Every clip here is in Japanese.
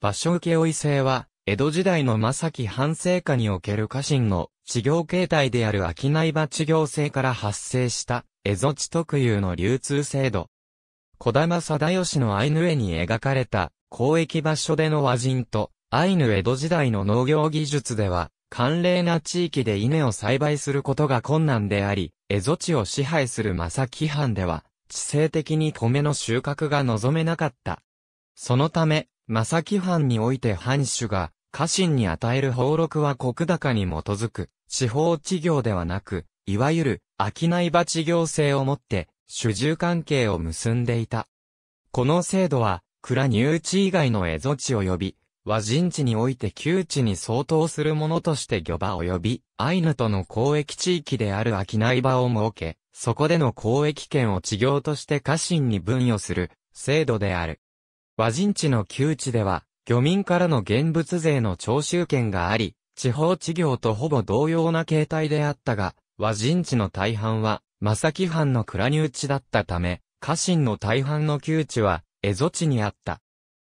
場所追い制は、江戸時代の正木反省下における家臣の治業形態である商い場治業制から発生した江戸地特有の流通制度。小玉貞義のアイヌ絵に描かれた交易場所での和人とアイヌ江戸時代の農業技術では、寒冷な地域で稲を栽培することが困難であり、江戸地を支配する正木藩では、地政的に米の収穫が望めなかった。そのため、正木藩において藩主が、家臣に与える俸禄は国高に基づく、地方地業ではなく、いわゆる、商い場業制をもって、主従関係を結んでいた。この制度は、蔵入地以外の蝦夷地及び、和人地において旧地に相当するものとして漁場及び、アイヌとの交易地域である商い場を設け、そこでの交易権を地業として家臣に分与する制度である。和人地の旧地では、漁民からの現物税の徴収権があり、地方地業とほぼ同様な形態であったが、和人地の大半は、正木藩の倉入地だったため、家臣の大半の旧地は、蝦夷地にあった。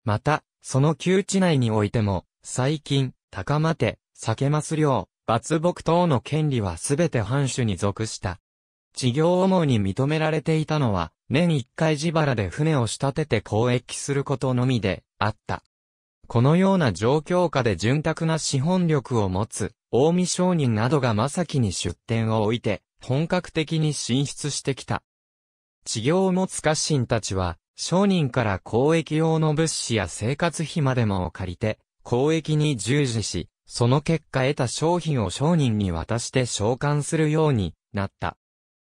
また、その旧地内においても、最近、高間手、酒ます量、伐木等の権利はすべて藩主に属した。事業主に認められていたのは、年一回自腹で船を仕立てて交易することのみで、あった。このような状況下で潤沢な資本力を持つ、大見商人などが正木に出店を置いて、本格的に進出してきた。事業を持つ家臣たちは、商人から交易用の物資や生活費までもを借りて、交易に従事し、その結果得た商品を商人に渡して召喚するようになった。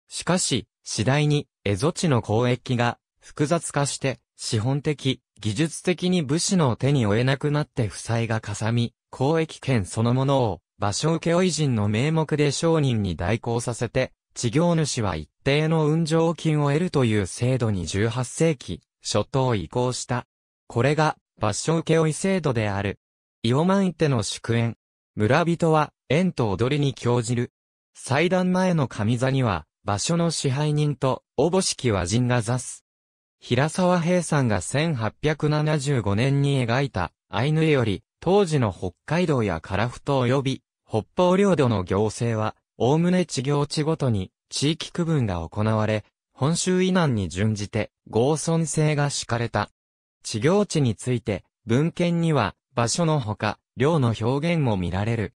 しかし、次第に、蝦夷地の交易が複雑化して、資本的、技術的に武士の手に負えなくなって負債がかさみ、交易権そのものを、場所請負人の名目で商人に代行させて、事業主は一定の運上金を得るという制度に18世紀、初頭移行した。これが、場所請負制度である。イオマンイテの祝宴。村人は、縁と踊りに興じる。祭壇前の神座には、場所の支配人と、おぼしき和人が座す。平沢平さんが1875年に描いた、アイヌより、当時の北海道や樺太及び、北方領土の行政は、おおむね地行地ごとに、地域区分が行われ、本州以南に準じて、合村制が敷かれた。地行地について、文献には、場所のほか、領の表現も見られる。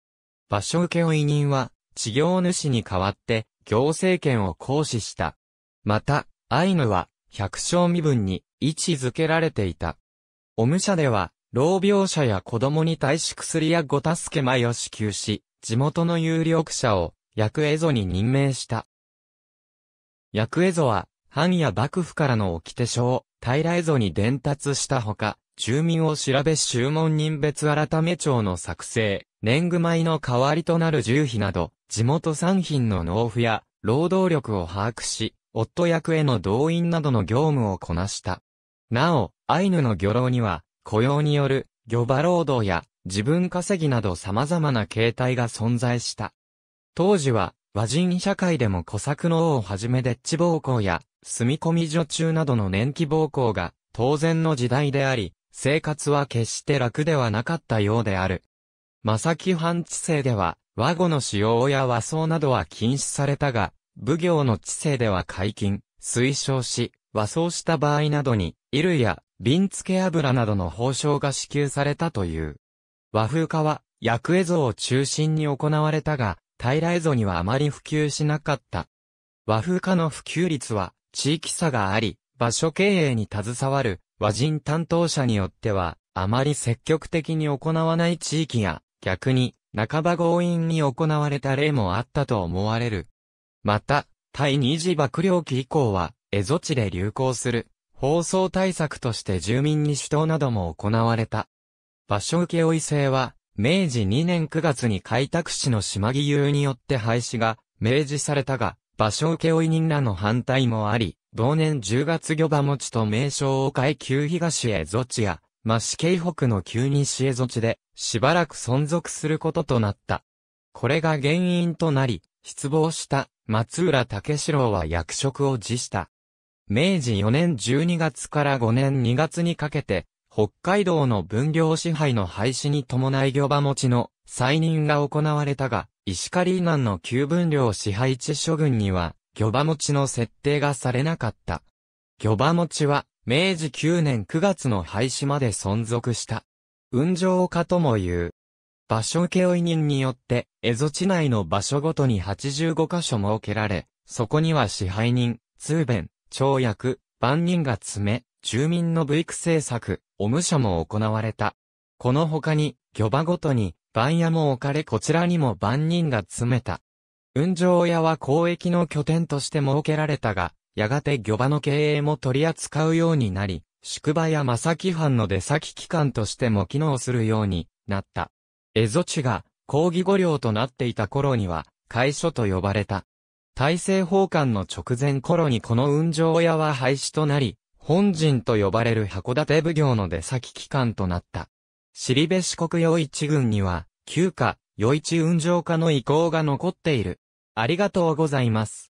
場所請委任は、地行主に代わって、行政権を行使した。また、アイヌは、百姓身分に位置づけられていた。おム社では、老病者や子供に対し薬やご助け米を支給し、地元の有力者を、役エゾに任命した。役エゾは、藩や幕府からの掟書を、平エゾに伝達したほか、住民を調べ宗門人別改め帳の作成、年貢米の代わりとなる重費など、地元産品の納付や労働力を把握し、夫役への動員などの業務をこなした。なお、アイヌの漁労には、雇用による漁場労働や自分稼ぎなど様々な形態が存在した。当時は、和人社会でも小作の王をはじめでっち暴行や、住み込み女中などの年季暴行が当然の時代であり、生活は決して楽ではなかったようである。正木藩治世では、和語の使用や和装などは禁止されたが、武行の知性では解禁、推奨し、和装した場合などに、衣類や瓶付け油などの報奨が支給されたという。和風化は、薬絵像を中心に行われたが、平絵像にはあまり普及しなかった。和風化の普及率は、地域差があり、場所経営に携わる和人担当者によっては、あまり積極的に行わない地域や、逆に、半ば強引に行われた例もあったと思われる。また、第二次爆料期以降は、蝦夷地で流行する、放送対策として住民に主導なども行われた。場所請負制は、明治2年9月に開拓市の島義勇によって廃止が明示されたが、場所請負人らの反対もあり、同年10月漁場持ちと名称を変え旧東蝦夷地や、増し京北の旧西蝦夷地で、しばらく存続することとなった。これが原因となり、失望した松浦武四郎は役職を辞した。明治4年12月から5年2月にかけて、北海道の分業支配の廃止に伴い漁場持ちの再任が行われたが、石狩南の旧分領支配地諸分には、漁場持ちの設定がされなかった。漁場持ちは、明治9年9月の廃止まで存続した。雲上家とも言う。場所請負人によって、蝦夷地内の場所ごとに85箇所設けられ、そこには支配人、通弁、町役、番人が詰め、住民の部育政策、お務所も行われた。この他に、漁場ごとに、番屋も置かれこちらにも番人が詰めた。運上屋は交易の拠点として設けられたが、やがて漁場の経営も取り扱うようになり、宿場や正木藩の出先機関としても機能するようになった。蝦夷地が抗議御領となっていた頃には、会所と呼ばれた。大政奉還の直前頃にこの運上屋は廃止となり、本陣と呼ばれる函館奉行の出先機関となった。尻部四国与一軍には、旧家、与一運上家の意向が残っている。ありがとうございます。